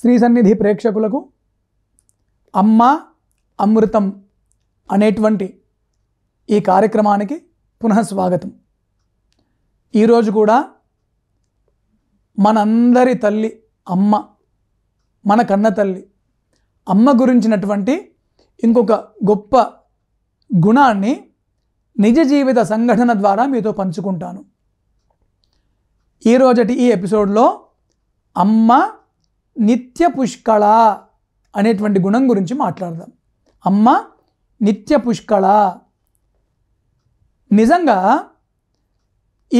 శ్రీ సన్నిధి ప్రేక్షకులకు అమ్మ అమృతం అనేటువంటి ఈ కార్యక్రమానికి పునఃస్వాగతం ఈరోజు కూడా మనందరి తల్లి అమ్మ మన కన్న తల్లి అమ్మ గురించినటువంటి ఇంకొక గొప్ప గుణాన్ని నిజ జీవిత సంఘటన ద్వారా మీతో పంచుకుంటాను ఈరోజటి ఈ ఎపిసోడ్లో అమ్మ నిత్య పుష్కళ అనేటువంటి గుణం గురించి మాట్లాడదాం అమ్మ నిత్య పుష్కళ నిజంగా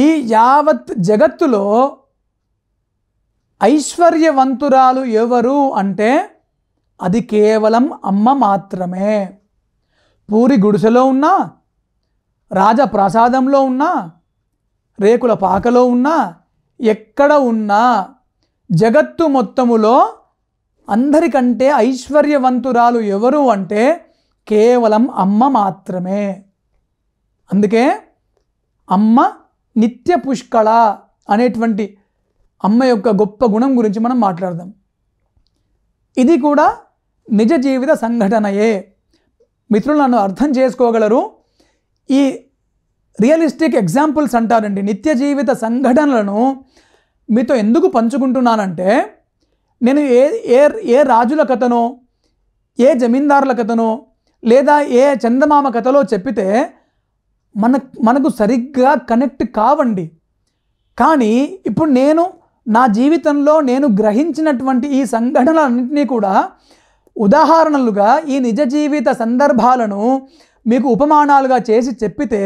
ఈ యావత్ జగత్తులో ఐశ్వర్యవంతురాలు ఎవరు అంటే అది కేవలం అమ్మ మాత్రమే పూరి గుడిసెలో ఉన్నా రాజప్రాసాదంలో ఉన్నా రేకుల పాకలో ఉన్నా ఎక్కడ ఉన్నా జగత్తు మొత్తములో అందరికంటే ఐశ్వర్యవంతురాలు ఎవరు అంటే కేవలం అమ్మ మాత్రమే అందుకే అమ్మ నిత్య పుష్కళ అనేటువంటి అమ్మ యొక్క గొప్ప గుణం గురించి మనం మాట్లాడదాం ఇది కూడా నిజ జీవిత సంఘటనయే మిత్రులు నన్ను అర్థం చేసుకోగలరు ఈ రియలిస్టిక్ ఎగ్జాంపుల్స్ అంటారండి నిత్య జీవిత సంఘటనలను మీతో ఎందుకు పంచుకుంటున్నానంటే నేను ఏ ఏ ఏ రాజుల కథనో ఏ జమీందారుల కథనో లేదా ఏ చందమామ కథలో చెప్పితే మన మనకు సరిగ్గా కనెక్ట్ కావండి కానీ ఇప్పుడు నేను నా జీవితంలో నేను గ్రహించినటువంటి ఈ సంఘటనలన్నింటినీ కూడా ఉదాహరణలుగా ఈ నిజ జీవిత సందర్భాలను మీకు ఉపమానాలుగా చేసి చెప్పితే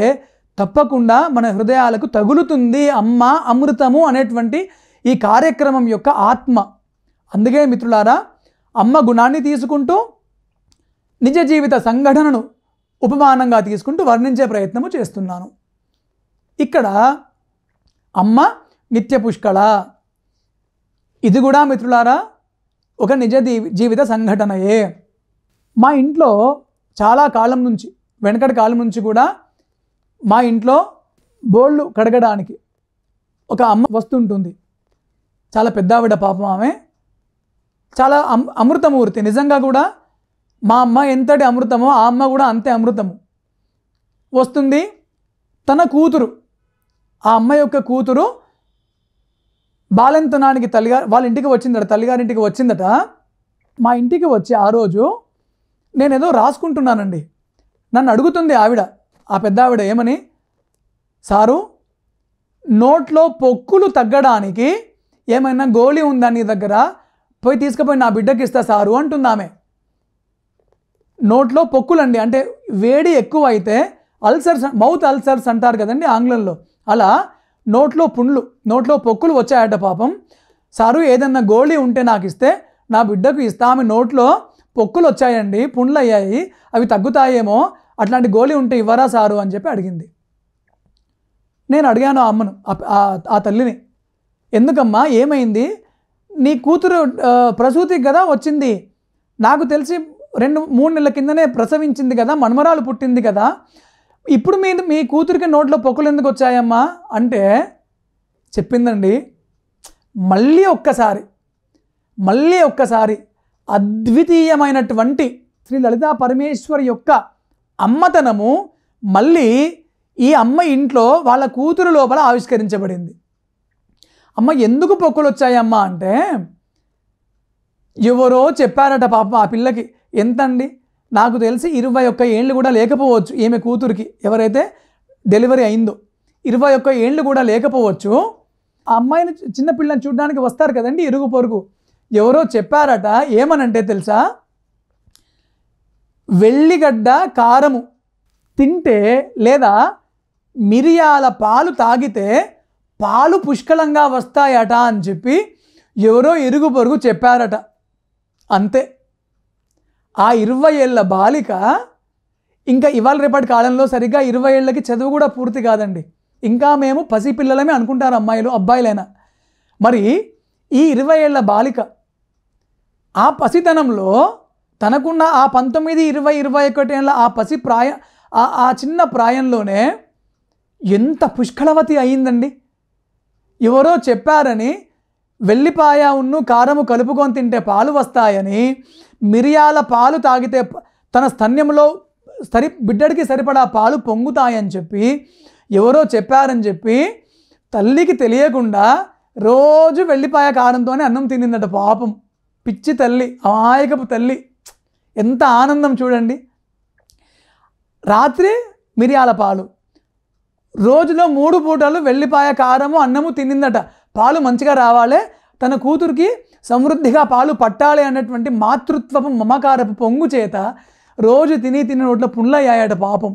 తప్పకుండా మన హృదయాలకు తగులుతుంది అమ్మ అమృతము అనేటువంటి ఈ కార్యక్రమం యొక్క ఆత్మ అందుకే మిత్రులారా అమ్మ గుణాన్ని తీసుకుంటూ నిజ జీవిత సంఘటనను ఉపమానంగా తీసుకుంటూ వర్ణించే ప్రయత్నము చేస్తున్నాను ఇక్కడ అమ్మ నిత్య పుష్కళ ఇది కూడా మిత్రులారా ఒక నిజ జీవిత సంఘటనయే మా ఇంట్లో చాలా కాలం నుంచి వెనకటి కాలం నుంచి కూడా మా ఇంట్లో బోళ్ళు కడగడానికి ఒక అమ్మ వస్తుంటుంది చాలా పెద్ద ఆవిడ పాపం ఆమె చాలా అమ్ అమృతమూర్తి నిజంగా కూడా మా అమ్మ ఎంతటి అమృతమో ఆ అమ్మ కూడా అంతే అమృతము వస్తుంది తన కూతురు ఆ అమ్మ యొక్క కూతురు బాలంతనానికి తల్లిగారు వాళ్ళ ఇంటికి వచ్చిందట తల్లిగారింటికి వచ్చిందట మా ఇంటికి వచ్చి ఆ రోజు నేనేదో రాసుకుంటున్నానండి నన్ను అడుగుతుంది ఆవిడ ఆ పెద్దావిడ ఏమని సారు నోట్లో పొక్కులు తగ్గడానికి ఏమైనా గోళీ ఉందా నీ దగ్గర పోయి తీసుకుపోయి నా బిడ్డకి ఇస్తా సారు అంటుందామె నోట్లో పొక్కులండి అంటే వేడి ఎక్కువ అయితే అల్సర్స్ మౌత్ అల్సర్స్ అంటారు కదండి ఆంగ్లంలో అలా నోట్లో పుండ్లు నోట్లో పొక్కులు వచ్చాయట పాపం సారు ఏదన్నా గోళీ ఉంటే నాకు ఇస్తే నా బిడ్డకు ఇస్తా ఆమె నోట్లో పొక్కులు వచ్చాయండి పుండ్లు అయ్యాయి అవి తగ్గుతాయేమో అట్లాంటి గోళీ ఉంటే ఇవ్వరా సారు అని చెప్పి అడిగింది నేను అడిగాను ఆ అమ్మను ఆ తల్లిని ఎందుకమ్మా ఏమైంది నీ కూతురు ప్రసూతి కదా వచ్చింది నాకు తెలిసి రెండు మూడు నెలల కిందనే ప్రసవించింది కదా మన్మరాలు పుట్టింది కదా ఇప్పుడు మీ మీ కూతురికి నోట్లో పొక్కులు ఎందుకు వచ్చాయమ్మా అంటే చెప్పిందండి మళ్ళీ ఒక్కసారి మళ్ళీ ఒక్కసారి అద్వితీయమైనటువంటి శ్రీ లలితా పరమేశ్వరి యొక్క అమ్మతనము మళ్ళీ ఈ అమ్మ ఇంట్లో వాళ్ళ కూతురు లోపల ఆవిష్కరించబడింది అమ్మ ఎందుకు పొక్కులు అమ్మ అంటే ఎవరో చెప్పారట పాప ఆ పిల్లకి ఎంతండి నాకు తెలిసి ఇరవై ఒక్క ఏళ్ళు కూడా లేకపోవచ్చు ఈమె కూతురికి ఎవరైతే డెలివరీ అయిందో ఇరవై ఒక్క ఏళ్ళు కూడా లేకపోవచ్చు ఆ అమ్మాయిని చిన్నపిల్లని చూడడానికి వస్తారు కదండి ఇరుగు పొరుగు ఎవరో చెప్పారట ఏమనంటే తెలుసా వెల్లిగడ్డ కారము తింటే లేదా మిరియాల పాలు తాగితే పాలు పుష్కలంగా వస్తాయట అని చెప్పి ఎవరో ఇరుగు పొరుగు చెప్పారట అంతే ఆ ఇరవై ఏళ్ళ బాలిక ఇంకా ఇవాళ రేపటి కాలంలో సరిగ్గా ఇరవై ఏళ్ళకి చదువు కూడా పూర్తి కాదండి ఇంకా మేము పసి పిల్లలమే అనుకుంటారు అమ్మాయిలు అబ్బాయిలైనా మరి ఈ ఇరవై ఏళ్ళ బాలిక ఆ పసితనంలో తనకున్న ఆ పంతొమ్మిది ఇరవై ఇరవై ఒకటి ఏళ్ళ ఆ పసి ప్రాయ ఆ చిన్న ప్రాయంలోనే ఎంత పుష్కలవతి అయిందండి ఎవరో చెప్పారని వెల్లిపాయ ఉన్ను కారము కలుపుకొని తింటే పాలు వస్తాయని మిరియాల పాలు తాగితే తన స్తన్యంలో సరి బిడ్డడికి సరిపడా పాలు పొంగుతాయని చెప్పి ఎవరో చెప్పారని చెప్పి తల్లికి తెలియకుండా రోజు వెళ్ళిపాయ కారంతోనే అన్నం తినిందట పాపం పిచ్చి తల్లి అమాయకపు తల్లి ఎంత ఆనందం చూడండి రాత్రి మిరియాల పాలు రోజులో మూడు పూటలు వెళ్ళిపాయ కారము అన్నము తినిందట పాలు మంచిగా రావాలి తన కూతురికి సమృద్ధిగా పాలు పట్టాలి అన్నటువంటి మాతృత్వపు మమకారపు పొంగు చేత రోజు తిని తిని నోట్లో పుండ్లయ్యాయట పాపం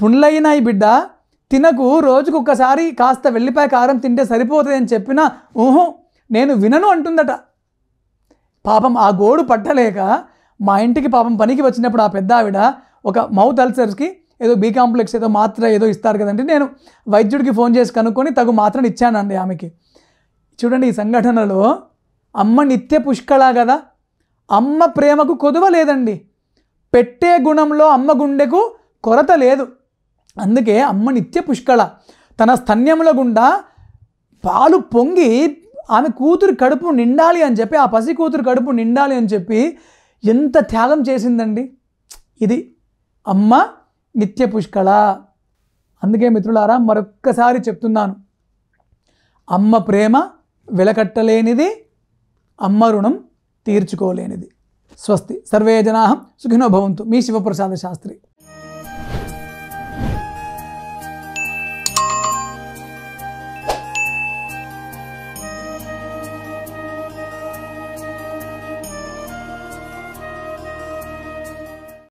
పుండ్లయిన ఈ బిడ్డ తినకు రోజుకొకసారి కాస్త వెళ్ళిపాయ కారం తింటే సరిపోతుంది అని చెప్పినా ఊహో నేను వినను అంటుందట పాపం ఆ గోడు పట్టలేక మా ఇంటికి పాపం పనికి వచ్చినప్పుడు ఆ పెద్ద ఆవిడ ఒక మౌత్ అల్సర్స్కి ఏదో బీ కాంప్లెక్స్ ఏదో మాత్ర ఏదో ఇస్తారు కదండి నేను వైద్యుడికి ఫోన్ చేసి కనుక్కొని తగు మాత్రను ఇచ్చానండి ఆమెకి చూడండి ఈ సంఘటనలో అమ్మ నిత్య పుష్కళ కదా అమ్మ ప్రేమకు కొదువ లేదండి పెట్టే గుణంలో అమ్మ గుండెకు కొరత లేదు అందుకే అమ్మ నిత్య పుష్కళ తన స్తన్యముల గుండా పాలు పొంగి ఆమె కూతురు కడుపు నిండాలి అని చెప్పి ఆ పసి కూతురు కడుపు నిండాలి అని చెప్పి ఎంత త్యాగం చేసిందండి ఇది అమ్మ నిత్య పుష్కళ అందుకే మిత్రులారా మరొక్కసారి చెప్తున్నాను అమ్మ ప్రేమ వెలకట్టలేనిది అమ్మ రుణం తీర్చుకోలేనిది స్వస్తి సర్వే జనాహం సుఖినో భవంతు మీ శివప్రసాద శాస్త్రి